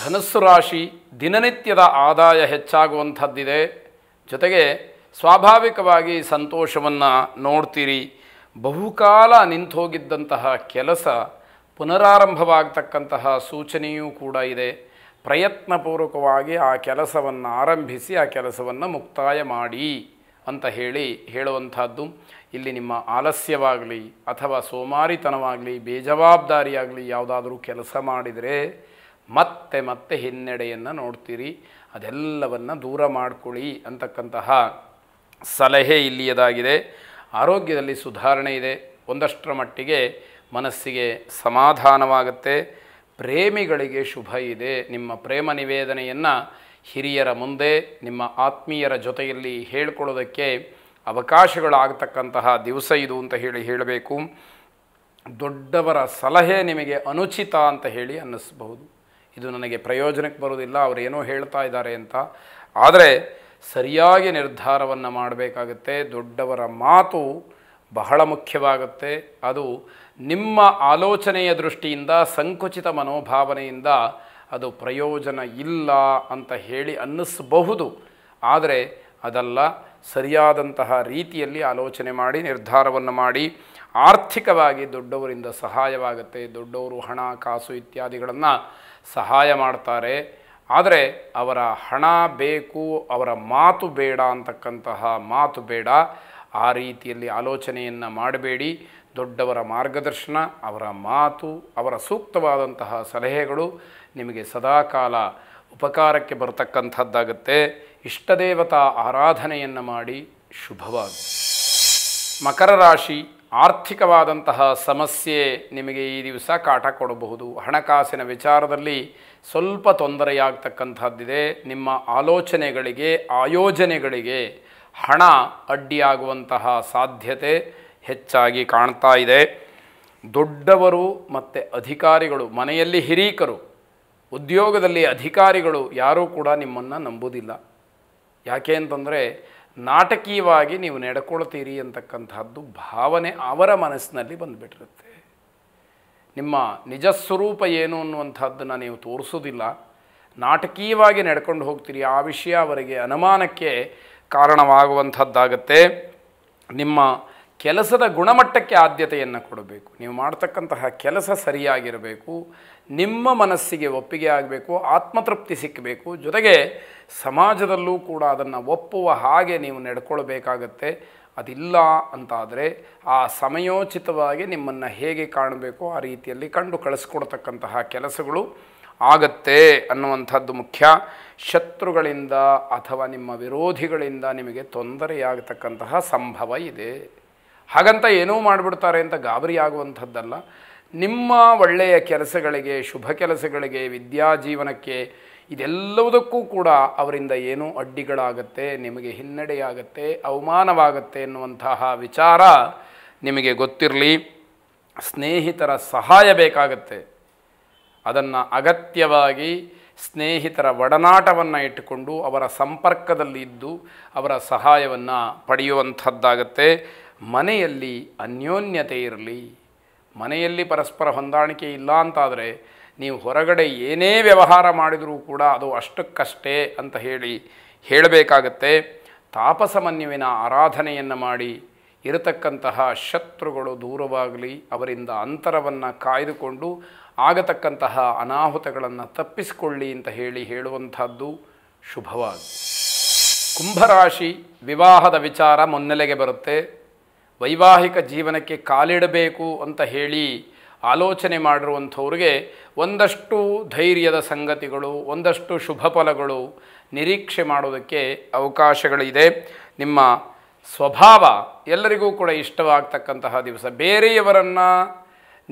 ಧನಸ್ಸು ರಾಶಿ ದಿನನಿತ್ಯದ ಆದಾಯ ಹೆಚ್ಚಾಗುವಂಥದ್ದಿದೆ ಜೊತೆಗೆ ಸ್ವಾಭಾವಿಕವಾಗಿ ಸಂತೋಷವನ್ನು ನೋಡ್ತೀರಿ ಬಹುಕಾಲ ನಿಂತೋಗಿದ್ದಂತಹ ಕೆಲಸ ಪುನರಾರಂಭವಾಗತಕ್ಕಂತಹ ಸೂಚನೆಯೂ ಕೂಡ ಇದೆ ಪ್ರಯತ್ನಪೂರ್ವಕವಾಗಿ ಆ ಕೆಲಸವನ್ನು ಆರಂಭಿಸಿ ಆ ಕೆಲಸವನ್ನು ಮುಕ್ತಾಯ ಮಾಡಿ ಅಂತ ಹೇಳಿ ಹೇಳುವಂಥದ್ದು ಇಲ್ಲಿ ನಿಮ್ಮ ಆಲಸ್ಯವಾಗಲಿ ಅಥವಾ ಸೋಮಾರಿತನವಾಗಲಿ ಬೇಜವಾಬ್ದಾರಿಯಾಗಲಿ ಯಾವುದಾದ್ರೂ ಕೆಲಸ ಮಾಡಿದರೆ ಮತ್ತೆ ಮತ್ತೆ ಹಿನ್ನಡೆಯನ್ನು ನೋಡ್ತೀರಿ ಅದೆಲ್ಲವನ್ನು ದೂರ ಮಾಡಿಕೊಳ್ಳಿ ಅಂತಕ್ಕಂತಹ ಸಲಹೆ ಇಲ್ಲಿಯದಾಗಿದೆ ಆರೋಗ್ಯದಲ್ಲಿ ಸುಧಾರಣೆ ಇದೆ ಒಂದಷ್ಟರ ಮಟ್ಟಿಗೆ ಮನಸ್ಸಿಗೆ ಸಮಾಧಾನವಾಗುತ್ತೆ ಪ್ರೇಮಿಗಳಿಗೆ ಶುಭ ಇದೆ ನಿಮ್ಮ ಪ್ರೇಮ ನಿವೇದನೆಯನ್ನು ಹಿರಿಯರ ಮುಂದೆ ನಿಮ್ಮ ಆತ್ಮೀಯರ ಜೊತೆಯಲ್ಲಿ ಹೇಳ್ಕೊಳ್ಳೋದಕ್ಕೆ ಅವಕಾಶಗಳಾಗತಕ್ಕಂತಹ ದಿವಸ ಇದು ಅಂತ ಹೇಳಿ ಹೇಳಬೇಕು ದೊಡ್ಡವರ ಸಲಹೆ ನಿಮಗೆ ಅನುಚಿತ ಅಂತ ಹೇಳಿ ಅನ್ನಿಸ್ಬಹುದು ಇದು ನನಗೆ ಪ್ರಯೋಜನಕ್ಕೆ ಬರೋದಿಲ್ಲ ಅವರು ಏನೋ ಹೇಳ್ತಾ ಇದ್ದಾರೆ ಅಂತ ಆದರೆ ಸರಿಯಾಗಿ ನಿರ್ಧಾರವನ್ನು ಮಾಡಬೇಕಾಗುತ್ತೆ ದೊಡ್ಡವರ ಮಾತು ಬಹಳ ಮುಖ್ಯವಾಗುತ್ತೆ ಅದು ನಿಮ್ಮ ಆಲೋಚನೆಯ ದೃಷ್ಟಿಯಿಂದ ಸಂಕುಚಿತ ಮನೋಭಾವನೆಯಿಂದ ಅದು ಪ್ರಯೋಜನ ಇಲ್ಲ ಅಂತ ಹೇಳಿ ಅನ್ನಿಸಬಹುದು ಆದರೆ ಅದಲ್ಲ ಸರಿಯಾದಂತಹ ರೀತಿಯಲ್ಲಿ ಆಲೋಚನೆ ಮಾಡಿ ನಿರ್ಧಾರವನ್ನು ಮಾಡಿ ಆರ್ಥಿಕವಾಗಿ ದೊಡ್ಡವರಿಂದ ಸಹಾಯವಾಗುತ್ತೆ ದೊಡ್ಡವರು ಹಣ ಕಾಸು ಇತ್ಯಾದಿಗಳನ್ನು ಸಹಾಯ ಮಾಡ್ತಾರೆ ಆದರೆ ಅವರ ಹಣ ಬೇಕು ಅವರ ಮಾತು ಬೇಡ ಅಂತಕ್ಕಂತಹ ಮಾತು ಬೇಡ ಆ ರೀತಿಯಲ್ಲಿ ಆಲೋಚನೆಯನ್ನು ಮಾಡಬೇಡಿ ದೊಡ್ಡವರ ಮಾರ್ಗದರ್ಶನ ಅವರ ಮಾತು ಅವರ ಸೂಕ್ತವಾದಂತಹ ಸಲಹೆಗಳು ನಿಮಗೆ ಸದಾಕಾಲ ಉಪಕಾರಕ್ಕೆ ಬರತಕ್ಕಂಥದ್ದಾಗುತ್ತೆ ಇಷ್ಟದೇವತಾ ಆರಾಧನೆಯನ್ನು ಮಾಡಿ ಶುಭವಾಗುತ್ತೆ ಮಕರ ರಾಶಿ ಆರ್ಥಿಕವಾದಂತಹ ಸಮಸ್ಯೆ ನಿಮಗೆ ಈ ದಿವಸ ಕಾಟ ಕೊಡಬಹುದು ಹಣಕಾಸಿನ ವಿಚಾರದಲ್ಲಿ ಸ್ವಲ್ಪ ತೊಂದರೆಯಾಗ್ತಕ್ಕಂಥದ್ದಿದೆ ನಿಮ್ಮ ಆಲೋಚನೆಗಳಿಗೆ ಆಯೋಜನೆಗಳಿಗೆ ಹಣ ಅಡ್ಡಿಯಾಗುವಂತಹ ಸಾಧ್ಯತೆ ಹೆಚ್ಚಾಗಿ ಕಾಣ್ತಾ ಇದೆ ದೊಡ್ಡವರು ಮತ್ತು ಅಧಿಕಾರಿಗಳು ಮನೆಯಲ್ಲಿ ಹಿರೀಕರು ಉದ್ಯೋಗದಲ್ಲಿ ಅಧಿಕಾರಿಗಳು ಯಾರೂ ಕೂಡ ನಿಮ್ಮನ್ನು ನಂಬುವುದಿಲ್ಲ ಯಾಕೆ ಅಂತಂದರೆ ನಾಟಕೀಯವಾಗಿ ನೀವು ನಡ್ಕೊಳ್ತೀರಿ ಅಂತಕ್ಕಂಥದ್ದು ಭಾವನೆ ಅವರ ಮನಸ್ಸಿನಲ್ಲಿ ಬಂದುಬಿಟ್ಟಿರುತ್ತೆ ನಿಮ್ಮ ನಿಜ ಸ್ವರೂಪ ಏನು ಅನ್ನುವಂಥದ್ದನ್ನು ನೀವು ತೋರಿಸೋದಿಲ್ಲ ನಾಟಕೀಯವಾಗಿ ನಡ್ಕೊಂಡು ಹೋಗ್ತೀರಿ ಆ ವಿಷಯ ಅವರಿಗೆ ಅನುಮಾನಕ್ಕೆ ಕಾರಣವಾಗುವಂಥದ್ದಾಗತ್ತೆ ನಿಮ್ಮ ಕೆಲಸದ ಗುಣಮಟ್ಟಕ್ಕೆ ಆದ್ಯತೆಯನ್ನು ಕೊಡಬೇಕು ನೀವು ಮಾಡ್ತಕ್ಕಂತಹ ಕೆಲಸ ಸರಿಯಾಗಿರಬೇಕು ನಿಮ್ಮ ಮನಸ್ಸಿಗೆ ಒಪ್ಪಿಗೆ ಆಗಬೇಕು ಆತ್ಮತೃಪ್ತಿ ಸಿಕ್ಕಬೇಕು ಜೊತೆಗೆ ಸಮಾಜದಲ್ಲೂ ಕೂಡ ಅದನ್ನು ಒಪ್ಪುವ ಹಾಗೆ ನೀವು ನಡ್ಕೊಳ್ಬೇಕಾಗತ್ತೆ ಅದಿಲ್ಲ ಅಂತಾದರೆ ಆ ಸಮಯೋಚಿತವಾಗಿ ನಿಮ್ಮನ್ನು ಹೇಗೆ ಕಾಣಬೇಕು ಆ ರೀತಿಯಲ್ಲಿ ಕಂಡು ಕಳಿಸ್ಕೊಡ್ತಕ್ಕಂತಹ ಕೆಲಸಗಳು ಆಗತ್ತೆ ಅನ್ನುವಂಥದ್ದು ಮುಖ್ಯ ಶತ್ರುಗಳಿಂದ ಅಥವಾ ನಿಮ್ಮ ವಿರೋಧಿಗಳಿಂದ ನಿಮಗೆ ತೊಂದರೆಯಾಗತಕ್ಕಂತಹ ಸಂಭವ ಇದೆ ಹಾಗಂತ ಏನೂ ಮಾಡಿಬಿಡ್ತಾರೆ ಅಂತ ಗಾಬರಿ ಆಗುವಂಥದ್ದಲ್ಲ ನಿಮ್ಮ ಒಳ್ಳೆಯ ಕೆಲಸಗಳಿಗೆ ಶುಭ ಕೆಲಸಗಳಿಗೆ ವಿದ್ಯಾ ಜೀವನಕ್ಕೆ ಇದೆಲ್ಲವುದಕ್ಕೂ ಕೂಡ ಅವರಿಂದ ಏನೂ ಅಡ್ಡಿಗಳಾಗತ್ತೆ ನಿಮಗೆ ಹಿನ್ನಡೆಯಾಗತ್ತೆ ಅವಮಾನವಾಗತ್ತೆ ಎನ್ನುವಂತಹ ವಿಚಾರ ನಿಮಗೆ ಗೊತ್ತಿರಲಿ ಸ್ನೇಹಿತರ ಸಹಾಯ ಬೇಕಾಗತ್ತೆ ಅದನ್ನು ಅಗತ್ಯವಾಗಿ ಸ್ನೇಹಿತರ ಒಡನಾಟವನ್ನು ಇಟ್ಟುಕೊಂಡು ಅವರ ಸಂಪರ್ಕದಲ್ಲಿ ಇದ್ದು ಅವರ ಸಹಾಯವನ್ನು ಪಡೆಯುವಂಥದ್ದಾಗತ್ತೆ ಮನೆಯಲ್ಲಿ ಅನ್ಯೋನ್ಯತೆ ಇರಲಿ ಮನೆಯಲ್ಲಿ ಪರಸ್ಪರ ಹೊಂದಾಣಿಕೆ ಇಲ್ಲ ಅಂತಾದರೆ ನೀವು ಹೊರಗಡೆ ಏನೇ ವ್ಯವಹಾರ ಮಾಡಿದರೂ ಕೂಡ ಅದು ಅಷ್ಟಕ್ಕಷ್ಟೇ ಅಂತ ಹೇಳಿ ಹೇಳಬೇಕಾಗತ್ತೆ ತಾಪಸಮನ್ಯುವಿನ ಆರಾಧನೆಯನ್ನು ಮಾಡಿ ಇರತಕ್ಕಂತಹ ಶತ್ರುಗಳು ದೂರವಾಗಲಿ ಅವರಿಂದ ಅಂತರವನ್ನು ಕಾಯ್ದುಕೊಂಡು ಆಗತಕ್ಕಂತಹ ಅನಾಹುತಗಳನ್ನು ತಪ್ಪಿಸಿಕೊಳ್ಳಿ ಅಂತ ಹೇಳಿ ಹೇಳುವಂಥದ್ದು ಶುಭವಾಗಿ ಕುಂಭರಾಶಿ ವಿವಾಹದ ವಿಚಾರ ಮುನ್ನೆಲೆಗೆ ಬರುತ್ತೆ ವೈವಾಹಿಕ ಜೀವನಕ್ಕೆ ಕಾಲಿಡಬೇಕು ಅಂತ ಹೇಳಿ ಆಲೋಚನೆ ಮಾಡಿರುವಂಥವ್ರಿಗೆ ಒಂದಷ್ಟು ಧೈರ್ಯದ ಸಂಗತಿಗಳು ಒಂದಷ್ಟು ಶುಭ ಫಲಗಳು ನಿರೀಕ್ಷೆ ಮಾಡೋದಕ್ಕೆ ಅವಕಾಶಗಳಿದೆ ನಿಮ್ಮ ಸ್ವಭಾವ ಎಲ್ಲರಿಗೂ ಕೂಡ ಇಷ್ಟವಾಗ್ತಕ್ಕಂತಹ ದಿವಸ ಬೇರೆಯವರನ್ನು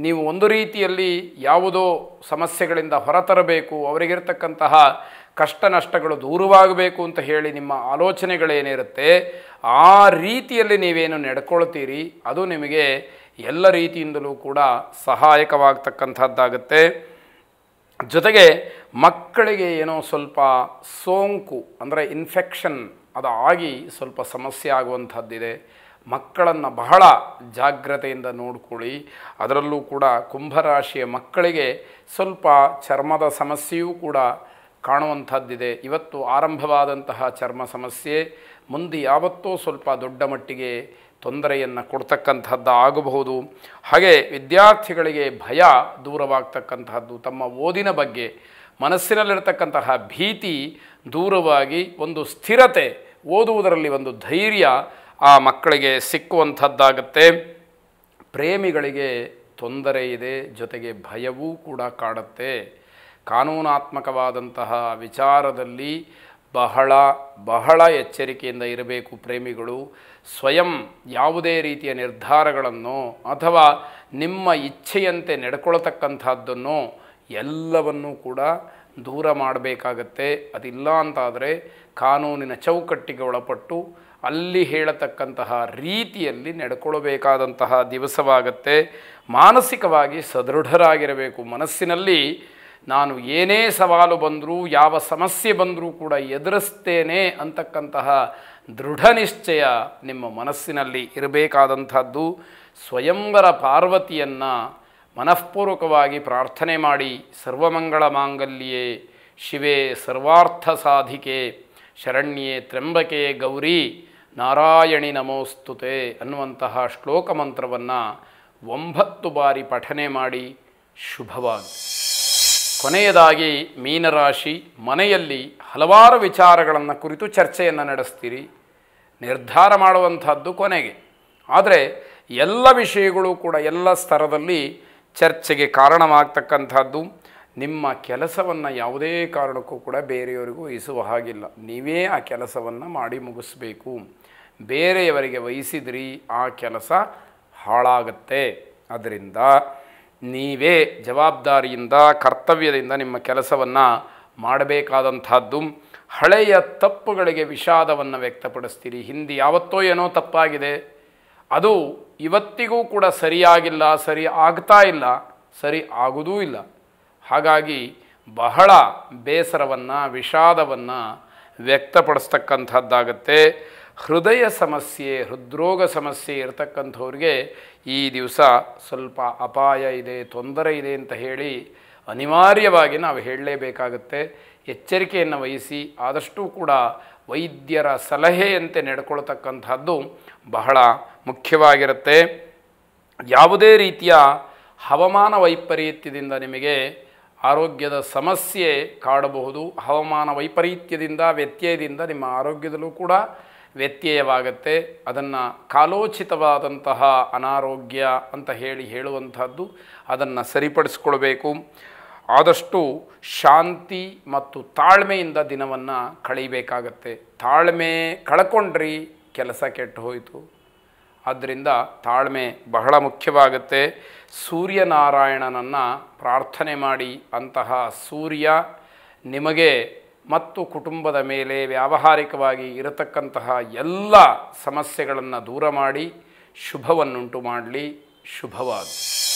ನೀವು ಒಂದು ರೀತಿಯಲ್ಲಿ ಯಾವುದೋ ಸಮಸ್ಯೆಗಳಿಂದ ಹೊರತರಬೇಕು ಅವರಿಗಿರ್ತಕ್ಕಂತಹ ಕಷ್ಟ ನಷ್ಟಗಳು ದೂರವಾಗಬೇಕು ಅಂತ ಹೇಳಿ ನಿಮ್ಮ ಆಲೋಚನೆಗಳೇನಿರುತ್ತೆ ಆ ರೀತಿಯಲ್ಲಿ ನೀವೇನು ನಡ್ಕೊಳ್ತೀರಿ ಅದು ನಿಮಗೆ ಎಲ್ಲ ರೀತಿಯಿಂದಲೂ ಕೂಡ ಸಹಾಯಕವಾಗತಕ್ಕಂಥದ್ದಾಗುತ್ತೆ ಜೊತೆಗೆ ಮಕ್ಕಳಿಗೆ ಏನೋ ಸ್ವಲ್ಪ ಸೋಂಕು ಅಂದರೆ ಇನ್ಫೆಕ್ಷನ್ ಅದು ಆಗಿ ಸ್ವಲ್ಪ ಸಮಸ್ಯೆ ಆಗುವಂಥದ್ದಿದೆ ಮಕ್ಕಳನ್ನು ಬಹಳ ಜಾಗ್ರತೆಯಿಂದ ನೋಡ್ಕೊಳ್ಳಿ ಅದರಲ್ಲೂ ಕೂಡ ಕುಂಭರಾಶಿಯ ಮಕ್ಕಳಿಗೆ ಸ್ವಲ್ಪ ಚರ್ಮದ ಸಮಸ್ಯೆಯೂ ಕೂಡ ಕಾಣುವಂಥದ್ದಿದೆ ಇವತ್ತು ಆರಂಭವಾದಂತಹ ಚರ್ಮ ಸಮಸ್ಯೆ ಮುಂದೆ ಯಾವತ್ತೋ ಸ್ವಲ್ಪ ದೊಡ್ಡ ಮಟ್ಟಿಗೆ ತೊಂದರೆಯನ್ನು ಕೊಡ್ತಕ್ಕಂಥದ್ದು ಆಗಬಹುದು ಹಾಗೆ ವಿದ್ಯಾರ್ಥಿಗಳಿಗೆ ಭಯ ದೂರವಾಗ್ತಕ್ಕಂತಹದ್ದು ತಮ್ಮ ಓದಿನ ಬಗ್ಗೆ ಮನಸ್ಸಿನಲ್ಲಿರತಕ್ಕಂತಹ ಭೀತಿ ದೂರವಾಗಿ ಒಂದು ಸ್ಥಿರತೆ ಓದುವುದರಲ್ಲಿ ಒಂದು ಧೈರ್ಯ ಆ ಮಕ್ಕಳಿಗೆ ಸಿಕ್ಕುವಂಥದ್ದಾಗತ್ತೆ ಪ್ರೇಮಿಗಳಿಗೆ ತೊಂದರೆ ಇದೆ ಜೊತೆಗೆ ಭಯವೂ ಕೂಡ ಕಾಡುತ್ತೆ ಕಾನೂನಾತ್ಮಕವಾದಂತಹ ವಿಚಾರದಲ್ಲಿ ಬಹಳ ಬಹಳ ಎಚ್ಚರಿಕೆಯಿಂದ ಇರಬೇಕು ಪ್ರೇಮಿಗಳು ಸ್ವಯಂ ಯಾವುದೇ ರೀತಿಯ ನಿರ್ಧಾರಗಳನ್ನು ಅಥವಾ ನಿಮ್ಮ ಇಚ್ಛೆಯಂತೆ ನಡ್ಕೊಳ್ತಕ್ಕಂಥದ್ದನ್ನು ಎಲ್ಲವನ್ನೂ ಕೂಡ ದೂರ ಮಾಡಬೇಕಾಗತ್ತೆ ಅದಿಲ್ಲ ಅಂತಾದರೆ ಕಾನೂನಿನ ಚೌಕಟ್ಟಿಗೆ ಒಳಪಟ್ಟು ಅಲ್ಲಿ ಹೇಳತಕ್ಕಂತಹ ರೀತಿಯಲ್ಲಿ ನಡ್ಕೊಳ್ಬೇಕಾದಂತಹ ದಿವಸವಾಗತ್ತೆ ಮಾನಸಿಕವಾಗಿ ಸದೃಢರಾಗಿರಬೇಕು ಮನಸ್ಸಿನಲ್ಲಿ ನಾನು ಏನೇ ಸವಾಲು ಬಂದರೂ ಯಾವ ಸಮಸ್ಯೆ ಬಂದರೂ ಕೂಡ ಎದುರಿಸ್ತೇನೆ ಅಂತಕ್ಕಂತಹ ದೃಢ ನಿಶ್ಚಯ ನಿಮ್ಮ ಮನಸ್ಸಿನಲ್ಲಿ ಇರಬೇಕಾದಂಥದ್ದು ಸ್ವಯಂವರ ಪಾರ್ವತಿಯನ್ನು ಮನಃಪೂರ್ವಕವಾಗಿ ಪ್ರಾರ್ಥನೆ ಮಾಡಿ ಸರ್ವಮಂಗಳ ಮಾಂಗಲ್ಯೇ ಶಿವೇ ಸರ್ವಾರ್ಥ ಸಾಧಿಕೆ ಶರಣ್ಯೇ ತ್ರಂಬಕೆ ಗೌರಿ ನಾರಾಯಣಿ ನಮೋಸ್ತುತೆ ಅನ್ನುವಂತಹ ಶ್ಲೋಕ ಮಂತ್ರವನ್ನು ಒಂಬತ್ತು ಬಾರಿ ಪಠನೆ ಮಾಡಿ ಶುಭವಾಗಿ ಕೊನೆಯದಾಗಿ ಮೀನರಾಶಿ ಮನೆಯಲ್ಲಿ ಹಲವಾರು ವಿಚಾರಗಳನ್ನು ಕುರಿತು ಚರ್ಚೆಯನ್ನು ನಡೆಸ್ತೀರಿ ನಿರ್ಧಾರ ಮಾಡುವಂಥದ್ದು ಕೊನೆಗೆ ಆದರೆ ಎಲ್ಲ ವಿಷಯಗಳು ಕೂಡ ಎಲ್ಲ ಸ್ತರದಲ್ಲಿ ಚರ್ಚೆಗೆ ಕಾರಣವಾಗ್ತಕ್ಕಂಥದ್ದು ನಿಮ್ಮ ಕೆಲಸವನ್ನು ಯಾವುದೇ ಕಾರಣಕ್ಕೂ ಕೂಡ ಬೇರೆಯವರಿಗೂ ವಹಿಸುವ ಹಾಗಿಲ್ಲ ನೀವೇ ಆ ಕೆಲಸವನ್ನು ಮಾಡಿ ಮುಗಿಸ್ಬೇಕು ಬೇರೆಯವರಿಗೆ ವಹಿಸಿದ್ರಿ ಆ ಕೆಲಸ ಹಾಳಾಗತ್ತೆ ಅದರಿಂದ ನೀವೇ ಜವಾಬ್ದಾರಿಯಿಂದ ಕರ್ತವ್ಯದಿಂದ ನಿಮ್ಮ ಕೆಲಸವನ್ನು ಮಾಡಬೇಕಾದಂಥದ್ದು ಹಳೆಯ ತಪ್ಪುಗಳಿಗೆ ವಿಷಾದವನ್ನು ವ್ಯಕ್ತಪಡಿಸ್ತೀರಿ ಹಿಂದಿ ಯಾವತ್ತೋ ಏನೋ ತಪ್ಪಾಗಿದೆ ಅದು ಇವತ್ತಿಗೂ ಕೂಡ ಸರಿಯಾಗಿಲ್ಲ ಸರಿ ಆಗ್ತಾ ಇಲ್ಲ ಸರಿ ಆಗುವುದೂ ಇಲ್ಲ ಹಾಗಾಗಿ ಬಹಳ ಬೇಸರವನ್ನು ವಿಷಾದವನ್ನು ವ್ಯಕ್ತಪಡಿಸ್ತಕ್ಕಂಥದ್ದಾಗತ್ತೆ ಹೃದಯ ಸಮಸ್ಯೆ ಹೃದ್ರೋಗ ಸಮಸ್ಯೆ ಇರತಕ್ಕಂಥವ್ರಿಗೆ ಈ ದಿವಸ ಸ್ವಲ್ಪ ಅಪಾಯ ಇದೆ ತೊಂದರೆ ಇದೆ ಅಂತ ಹೇಳಿ ಅನಿವಾರ್ಯವಾಗಿ ನಾವು ಹೇಳಲೇಬೇಕಾಗುತ್ತೆ ಎಚ್ಚರಿಕೆಯನ್ನು ವಹಿಸಿ ಆದಷ್ಟು ಕೂಡ ವೈದ್ಯರ ಸಲಹೆಯಂತೆ ನಡ್ಕೊಳ್ತಕ್ಕಂಥದ್ದು ಬಹಳ ಮುಖ್ಯವಾಗಿರುತ್ತೆ ಯಾವುದೇ ರೀತಿಯ ಹವಾಮಾನ ವೈಪರೀತ್ಯದಿಂದ ನಿಮಗೆ ಆರೋಗ್ಯದ ಸಮಸ್ಯೆ ಕಾಡಬಹುದು ಹವಾಮಾನ ವೈಪರೀತ್ಯದಿಂದ ವ್ಯತ್ಯಯದಿಂದ ನಿಮ್ಮ ಆರೋಗ್ಯದಲ್ಲೂ ಕೂಡ ವ್ಯತ್ಯಯವಾಗತ್ತೆ ಅದನ್ನು ಕಾಲೋಚಿತವಾದಂತಹ ಅನಾರೋಗ್ಯ ಅಂತ ಹೇಳಿ ಹೇಳುವಂಥದ್ದು ಅದನ್ನು ಸರಿಪಡಿಸ್ಕೊಳ್ಬೇಕು ಆದಷ್ಟು ಶಾಂತಿ ಮತ್ತು ತಾಳ್ಮೆಯಿಂದ ದಿನವನ್ನು ಕಳೀಬೇಕಾಗತ್ತೆ ತಾಳ್ಮೆ ಕಳ್ಕೊಂಡ್ರಿ ಕೆಲಸ ಕೆಟ್ಟು ಹೋಯಿತು ಆದ್ದರಿಂದ ತಾಳ್ಮೆ ಬಹಳ ಮುಖ್ಯವಾಗುತ್ತೆ ಸೂರ್ಯನಾರಾಯಣನನ್ನು ಪ್ರಾರ್ಥನೆ ಮಾಡಿ ಅಂತಹ ಸೂರ್ಯ ನಿಮಗೆ ಮತ್ತು ಕುಟುಂಬದ ಮೇಲೆ ವ್ಯಾವಹಾರಿಕವಾಗಿ ಇರತಕ್ಕಂತಹ ಎಲ್ಲ ಸಮಸ್ಯೆಗಳನ್ನು ದೂರ ಮಾಡಿ ಶುಭವನ್ನುಂಟು ಮಾಡಲಿ ಶುಭವಾಗಲಿ